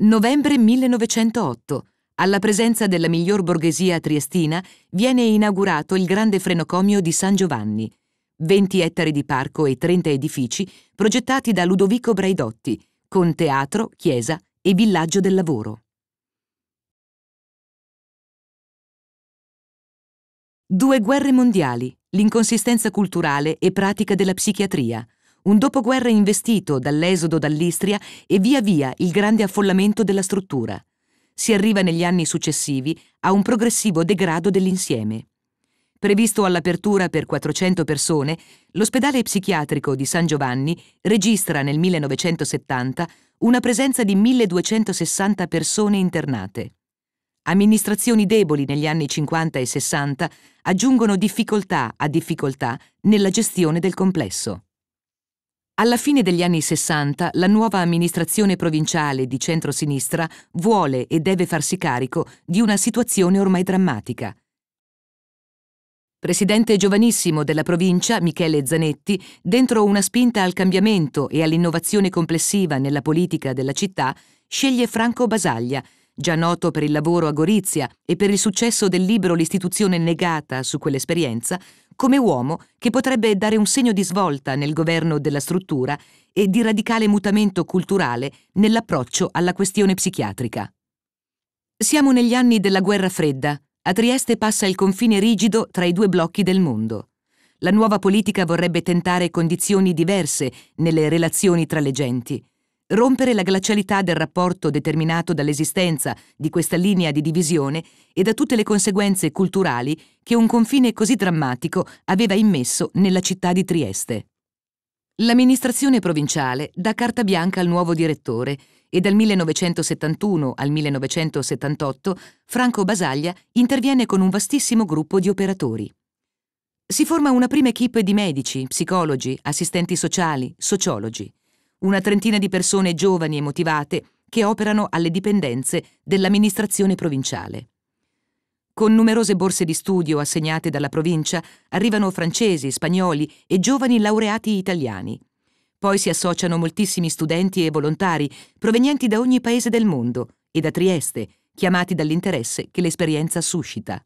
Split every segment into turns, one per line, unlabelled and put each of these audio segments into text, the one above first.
Novembre 1908. Alla presenza della miglior borghesia triestina viene inaugurato il grande frenocomio di San Giovanni. 20 ettari di parco e 30 edifici progettati da Ludovico Braidotti, con teatro, chiesa e villaggio del lavoro. Due guerre mondiali, l'inconsistenza culturale e pratica della psichiatria un dopoguerra investito dall'esodo dall'Istria e via via il grande affollamento della struttura. Si arriva negli anni successivi a un progressivo degrado dell'insieme. Previsto all'apertura per 400 persone, l'ospedale psichiatrico di San Giovanni registra nel 1970 una presenza di 1260 persone internate. Amministrazioni deboli negli anni 50 e 60 aggiungono difficoltà a difficoltà nella gestione del complesso. Alla fine degli anni 60 la nuova amministrazione provinciale di centrosinistra vuole e deve farsi carico di una situazione ormai drammatica. Presidente giovanissimo della provincia, Michele Zanetti, dentro una spinta al cambiamento e all'innovazione complessiva nella politica della città, sceglie Franco Basaglia, già noto per il lavoro a Gorizia e per il successo del libro L'istituzione negata su quell'esperienza, come uomo che potrebbe dare un segno di svolta nel governo della struttura e di radicale mutamento culturale nell'approccio alla questione psichiatrica. Siamo negli anni della guerra fredda. A Trieste passa il confine rigido tra i due blocchi del mondo. La nuova politica vorrebbe tentare condizioni diverse nelle relazioni tra le genti rompere la glacialità del rapporto determinato dall'esistenza di questa linea di divisione e da tutte le conseguenze culturali che un confine così drammatico aveva immesso nella città di Trieste. L'amministrazione provinciale dà carta bianca al nuovo direttore e dal 1971 al 1978 Franco Basaglia interviene con un vastissimo gruppo di operatori. Si forma una prima equipe di medici, psicologi, assistenti sociali, sociologi una trentina di persone giovani e motivate che operano alle dipendenze dell'amministrazione provinciale. Con numerose borse di studio assegnate dalla provincia arrivano francesi, spagnoli e giovani laureati italiani. Poi si associano moltissimi studenti e volontari provenienti da ogni paese del mondo e da Trieste, chiamati dall'interesse che l'esperienza suscita.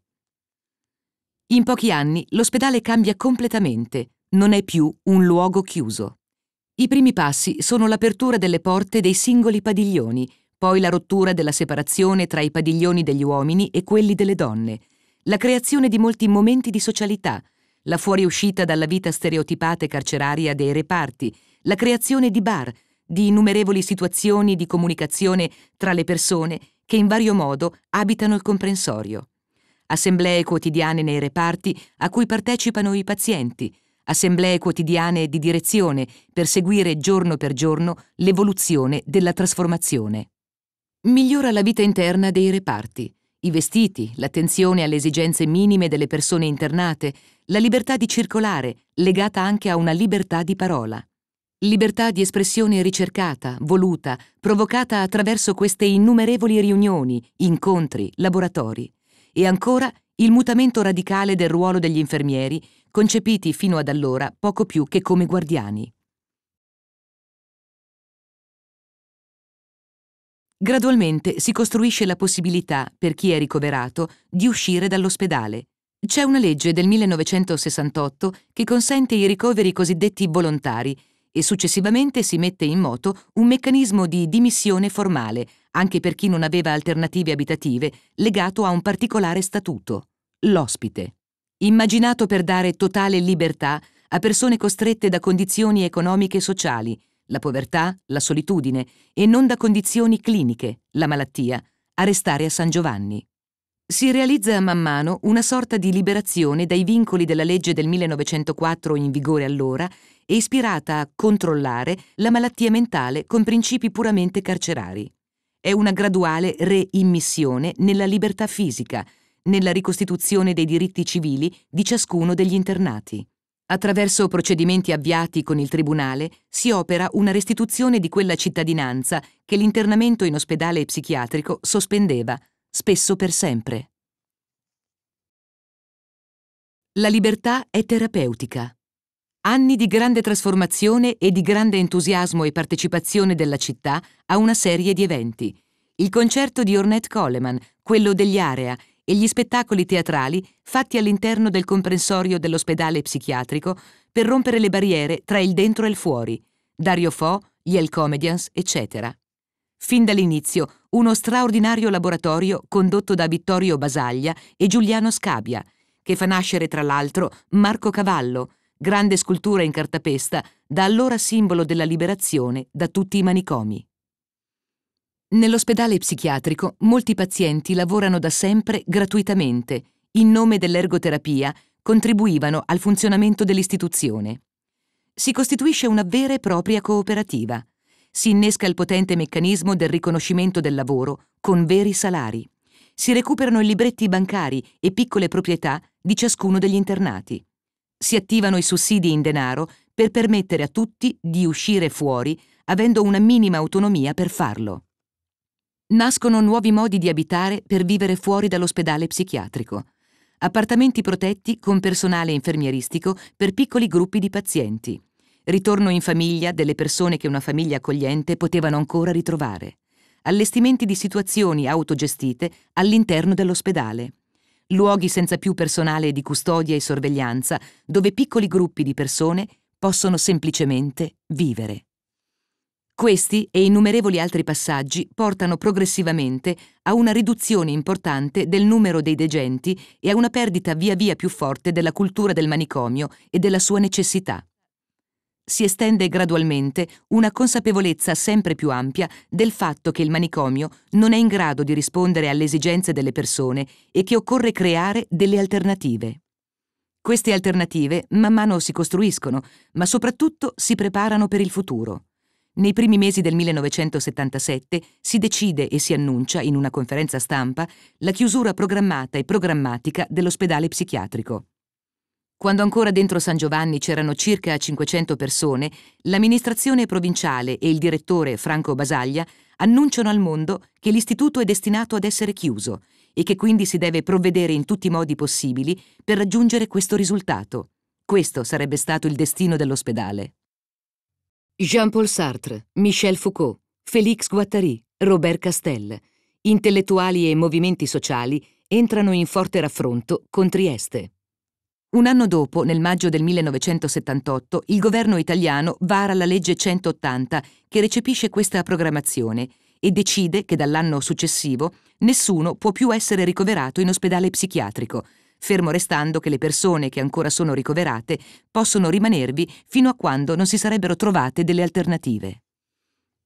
In pochi anni l'ospedale cambia completamente, non è più un luogo chiuso. I primi passi sono l'apertura delle porte dei singoli padiglioni, poi la rottura della separazione tra i padiglioni degli uomini e quelli delle donne, la creazione di molti momenti di socialità, la fuoriuscita dalla vita stereotipata e carceraria dei reparti, la creazione di bar, di innumerevoli situazioni di comunicazione tra le persone che in vario modo abitano il comprensorio. Assemblee quotidiane nei reparti a cui partecipano i pazienti, assemblee quotidiane di direzione per seguire giorno per giorno l'evoluzione della trasformazione. Migliora la vita interna dei reparti, i vestiti, l'attenzione alle esigenze minime delle persone internate, la libertà di circolare, legata anche a una libertà di parola. Libertà di espressione ricercata, voluta, provocata attraverso queste innumerevoli riunioni, incontri, laboratori. E ancora il mutamento radicale del ruolo degli infermieri concepiti fino ad allora poco più che come guardiani. Gradualmente si costruisce la possibilità, per chi è ricoverato, di uscire dall'ospedale. C'è una legge del 1968 che consente i ricoveri cosiddetti volontari e successivamente si mette in moto un meccanismo di dimissione formale, anche per chi non aveva alternative abitative, legato a un particolare statuto, l'ospite immaginato per dare totale libertà a persone costrette da condizioni economiche e sociali, la povertà, la solitudine, e non da condizioni cliniche, la malattia, a restare a San Giovanni. Si realizza man mano una sorta di liberazione dai vincoli della legge del 1904 in vigore allora e ispirata a controllare la malattia mentale con principi puramente carcerari. È una graduale re-immissione nella libertà fisica, nella ricostituzione dei diritti civili di ciascuno degli internati. Attraverso procedimenti avviati con il Tribunale si opera una restituzione di quella cittadinanza che l'internamento in ospedale psichiatrico sospendeva, spesso per sempre. La libertà è terapeutica. Anni di grande trasformazione e di grande entusiasmo e partecipazione della città a una serie di eventi. Il concerto di Ornette Coleman, quello degli Area, e gli spettacoli teatrali fatti all'interno del comprensorio dell'ospedale psichiatrico per rompere le barriere tra il dentro e il fuori, Dario Fo, gli Comedians, eccetera. Fin dall'inizio, uno straordinario laboratorio condotto da Vittorio Basaglia e Giuliano Scabia, che fa nascere tra l'altro Marco Cavallo, grande scultura in cartapesta, da allora simbolo della liberazione da tutti i manicomi. Nell'ospedale psichiatrico molti pazienti lavorano da sempre gratuitamente, in nome dell'ergoterapia contribuivano al funzionamento dell'istituzione. Si costituisce una vera e propria cooperativa. Si innesca il potente meccanismo del riconoscimento del lavoro con veri salari. Si recuperano i libretti bancari e piccole proprietà di ciascuno degli internati. Si attivano i sussidi in denaro per permettere a tutti di uscire fuori avendo una minima autonomia per farlo. Nascono nuovi modi di abitare per vivere fuori dall'ospedale psichiatrico. Appartamenti protetti con personale infermieristico per piccoli gruppi di pazienti. Ritorno in famiglia delle persone che una famiglia accogliente potevano ancora ritrovare. Allestimenti di situazioni autogestite all'interno dell'ospedale luoghi senza più personale di custodia e sorveglianza, dove piccoli gruppi di persone possono semplicemente vivere. Questi e innumerevoli altri passaggi portano progressivamente a una riduzione importante del numero dei degenti e a una perdita via via più forte della cultura del manicomio e della sua necessità. Si estende gradualmente una consapevolezza sempre più ampia del fatto che il manicomio non è in grado di rispondere alle esigenze delle persone e che occorre creare delle alternative. Queste alternative man mano si costruiscono, ma soprattutto si preparano per il futuro. Nei primi mesi del 1977 si decide e si annuncia in una conferenza stampa la chiusura programmata e programmatica dell'ospedale psichiatrico. Quando ancora dentro San Giovanni c'erano circa 500 persone, l'amministrazione provinciale e il direttore Franco Basaglia annunciano al mondo che l'istituto è destinato ad essere chiuso e che quindi si deve provvedere in tutti i modi possibili per raggiungere questo risultato. Questo sarebbe stato il destino dell'ospedale. Jean-Paul Sartre, Michel Foucault, Félix Guattari, Robert Castel, intellettuali e movimenti sociali entrano in forte raffronto con Trieste. Un anno dopo, nel maggio del 1978, il governo italiano vara la legge 180 che recepisce questa programmazione e decide che dall'anno successivo nessuno può più essere ricoverato in ospedale psichiatrico, fermo restando che le persone che ancora sono ricoverate possono rimanervi fino a quando non si sarebbero trovate delle alternative.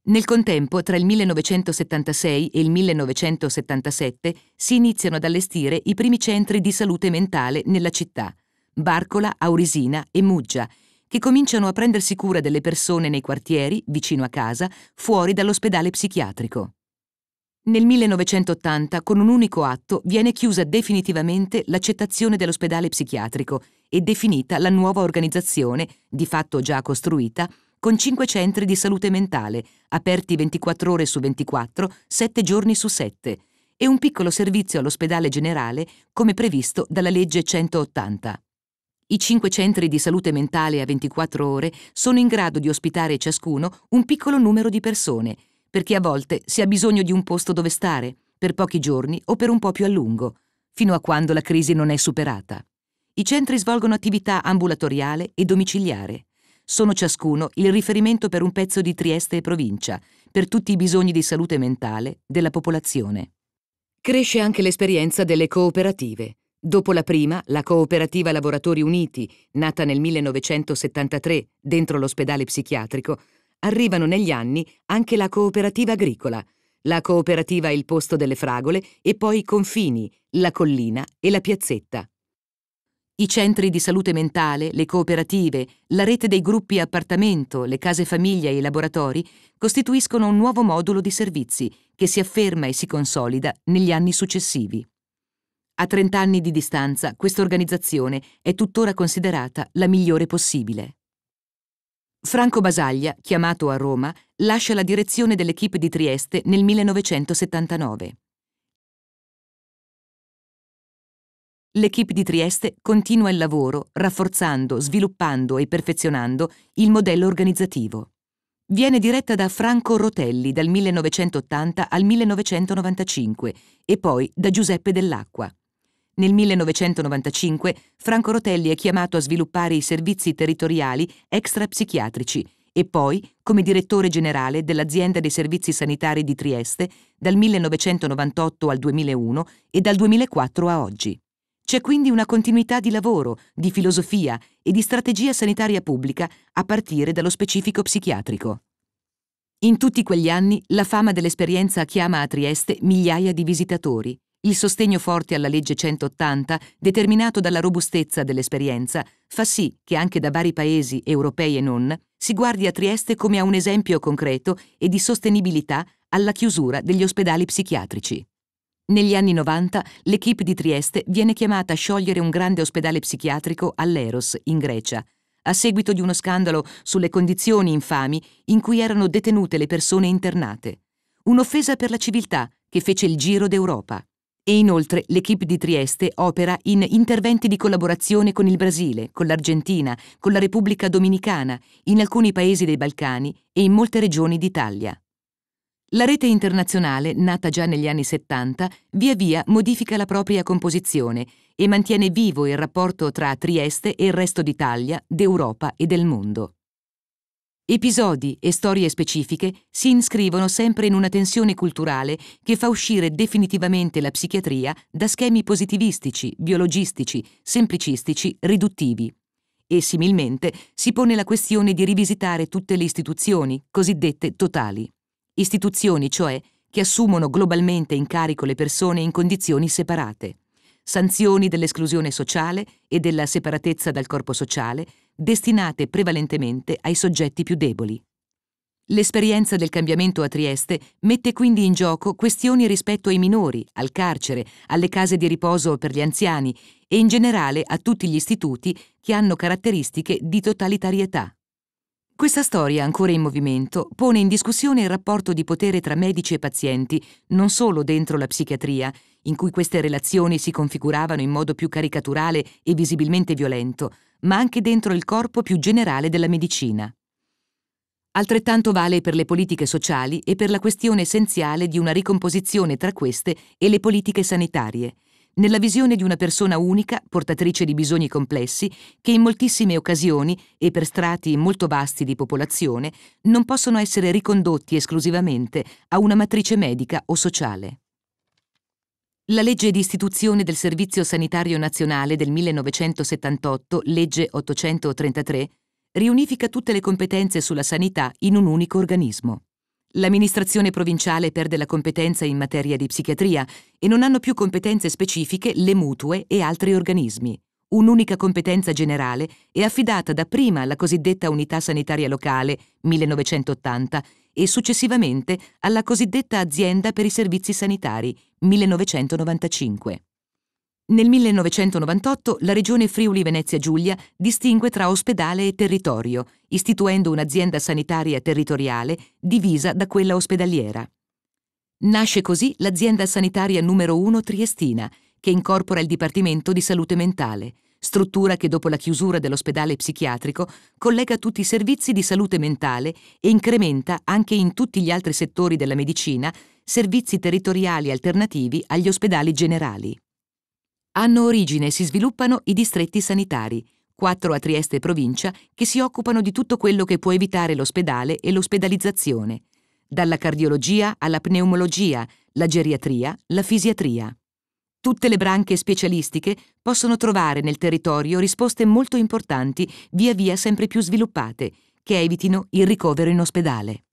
Nel contempo, tra il 1976 e il 1977 si iniziano ad allestire i primi centri di salute mentale nella città, Barcola, Aurisina e Muggia, che cominciano a prendersi cura delle persone nei quartieri, vicino a casa, fuori dall'ospedale psichiatrico. Nel 1980, con un unico atto, viene chiusa definitivamente l'accettazione dell'ospedale psichiatrico e definita la nuova organizzazione, di fatto già costruita, con cinque centri di salute mentale, aperti 24 ore su 24, 7 giorni su 7, e un piccolo servizio all'ospedale generale, come previsto dalla legge 180. I cinque centri di salute mentale a 24 ore sono in grado di ospitare ciascuno un piccolo numero di persone, perché a volte si ha bisogno di un posto dove stare, per pochi giorni o per un po' più a lungo, fino a quando la crisi non è superata. I centri svolgono attività ambulatoriale e domiciliare. Sono ciascuno il riferimento per un pezzo di Trieste e provincia, per tutti i bisogni di salute mentale della popolazione. Cresce anche l'esperienza delle cooperative. Dopo la prima, la Cooperativa Lavoratori Uniti, nata nel 1973 dentro l'ospedale psichiatrico, arrivano negli anni anche la cooperativa agricola, la cooperativa Il Posto delle Fragole e poi i Confini, La Collina e La Piazzetta. I centri di salute mentale, le cooperative, la rete dei gruppi appartamento, le case famiglia e i laboratori costituiscono un nuovo modulo di servizi che si afferma e si consolida negli anni successivi. A 30 anni di distanza, questa organizzazione è tuttora considerata la migliore possibile. Franco Basaglia, chiamato a Roma, lascia la direzione dell'equipe di Trieste nel 1979. L'equipe di Trieste continua il lavoro rafforzando, sviluppando e perfezionando il modello organizzativo. Viene diretta da Franco Rotelli dal 1980 al 1995 e poi da Giuseppe Dell'Acqua. Nel 1995 Franco Rotelli è chiamato a sviluppare i servizi territoriali extrapsichiatrici e poi come direttore generale dell'azienda dei servizi sanitari di Trieste dal 1998 al 2001 e dal 2004 a oggi. C'è quindi una continuità di lavoro, di filosofia e di strategia sanitaria pubblica a partire dallo specifico psichiatrico. In tutti quegli anni la fama dell'esperienza chiama a Trieste migliaia di visitatori il sostegno forte alla legge 180, determinato dalla robustezza dell'esperienza, fa sì che anche da vari paesi, europei e non, si guardi a Trieste come a un esempio concreto e di sostenibilità alla chiusura degli ospedali psichiatrici. Negli anni 90 l'equipe di Trieste viene chiamata a sciogliere un grande ospedale psichiatrico all'Eros, in Grecia, a seguito di uno scandalo sulle condizioni infami in cui erano detenute le persone internate. Un'offesa per la civiltà che fece il giro d'Europa. E inoltre l'equipe di Trieste opera in interventi di collaborazione con il Brasile, con l'Argentina, con la Repubblica Dominicana, in alcuni paesi dei Balcani e in molte regioni d'Italia. La rete internazionale, nata già negli anni 70, via via modifica la propria composizione e mantiene vivo il rapporto tra Trieste e il resto d'Italia, d'Europa e del mondo. Episodi e storie specifiche si inscrivono sempre in una tensione culturale che fa uscire definitivamente la psichiatria da schemi positivistici, biologistici, semplicistici, riduttivi. E similmente si pone la questione di rivisitare tutte le istituzioni cosiddette totali. Istituzioni, cioè, che assumono globalmente in carico le persone in condizioni separate sanzioni dell'esclusione sociale e della separatezza dal corpo sociale, destinate prevalentemente ai soggetti più deboli. L'esperienza del cambiamento a Trieste mette quindi in gioco questioni rispetto ai minori, al carcere, alle case di riposo per gli anziani e in generale a tutti gli istituti che hanno caratteristiche di totalitarietà. Questa storia, ancora in movimento, pone in discussione il rapporto di potere tra medici e pazienti, non solo dentro la psichiatria, in cui queste relazioni si configuravano in modo più caricaturale e visibilmente violento, ma anche dentro il corpo più generale della medicina. Altrettanto vale per le politiche sociali e per la questione essenziale di una ricomposizione tra queste e le politiche sanitarie, nella visione di una persona unica, portatrice di bisogni complessi, che in moltissime occasioni e per strati molto vasti di popolazione non possono essere ricondotti esclusivamente a una matrice medica o sociale. La legge di istituzione del Servizio Sanitario Nazionale del 1978, legge 833, riunifica tutte le competenze sulla sanità in un unico organismo. L'amministrazione provinciale perde la competenza in materia di psichiatria e non hanno più competenze specifiche le mutue e altri organismi. Un'unica competenza generale è affidata dapprima alla cosiddetta unità sanitaria locale 1980 e successivamente alla cosiddetta azienda per i servizi sanitari 1995. Nel 1998 la Regione Friuli Venezia Giulia distingue tra ospedale e territorio, istituendo un'azienda sanitaria territoriale divisa da quella ospedaliera. Nasce così l'azienda sanitaria numero 1 triestina, che incorpora il Dipartimento di Salute Mentale, struttura che dopo la chiusura dell'ospedale psichiatrico collega tutti i servizi di salute mentale e incrementa anche in tutti gli altri settori della medicina servizi territoriali alternativi agli ospedali generali. Hanno origine e si sviluppano i distretti sanitari, quattro a Trieste e provincia, che si occupano di tutto quello che può evitare l'ospedale e l'ospedalizzazione, dalla cardiologia alla pneumologia, la geriatria, la fisiatria. Tutte le branche specialistiche possono trovare nel territorio risposte molto importanti, via via sempre più sviluppate, che evitino il ricovero in ospedale.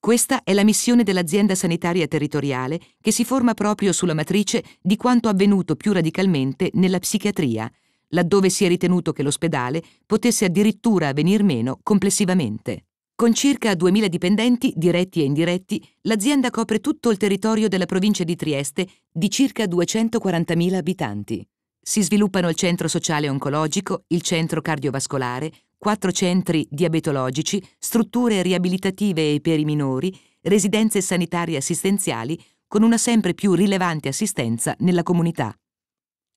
Questa è la missione dell'azienda sanitaria territoriale che si forma proprio sulla matrice di quanto avvenuto più radicalmente nella psichiatria, laddove si è ritenuto che l'ospedale potesse addirittura venir meno complessivamente. Con circa 2.000 dipendenti, diretti e indiretti, l'azienda copre tutto il territorio della provincia di Trieste di circa 240.000 abitanti. Si sviluppano il centro sociale oncologico, il centro cardiovascolare, quattro centri diabetologici, strutture riabilitative e per i minori, residenze sanitarie assistenziali, con una sempre più rilevante assistenza nella comunità.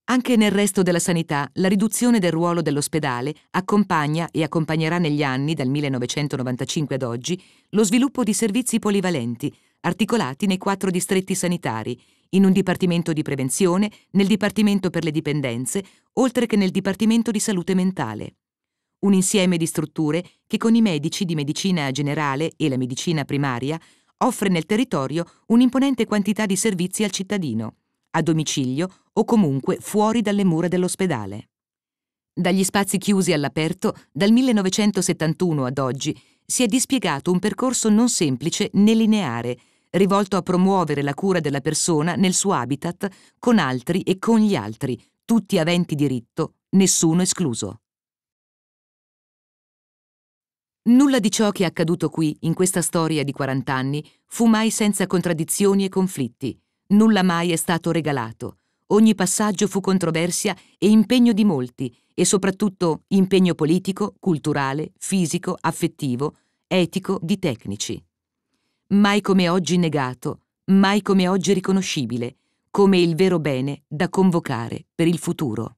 Anche nel resto della sanità, la riduzione del ruolo dell'ospedale accompagna e accompagnerà negli anni, dal 1995 ad oggi, lo sviluppo di servizi polivalenti, articolati nei quattro distretti sanitari, in un Dipartimento di Prevenzione, nel Dipartimento per le Dipendenze, oltre che nel Dipartimento di Salute Mentale. Un insieme di strutture che con i medici di medicina generale e la medicina primaria offre nel territorio un'imponente quantità di servizi al cittadino a domicilio o comunque fuori dalle mura dell'ospedale. Dagli spazi chiusi all'aperto, dal 1971 ad oggi, si è dispiegato un percorso non semplice né lineare, rivolto a promuovere la cura della persona nel suo habitat con altri e con gli altri, tutti aventi diritto, nessuno escluso. Nulla di ciò che è accaduto qui, in questa storia di 40 anni, fu mai senza contraddizioni e conflitti. Nulla mai è stato regalato. Ogni passaggio fu controversia e impegno di molti, e soprattutto impegno politico, culturale, fisico, affettivo, etico, di tecnici. Mai come oggi negato, mai come oggi riconoscibile, come il vero bene da convocare per il futuro.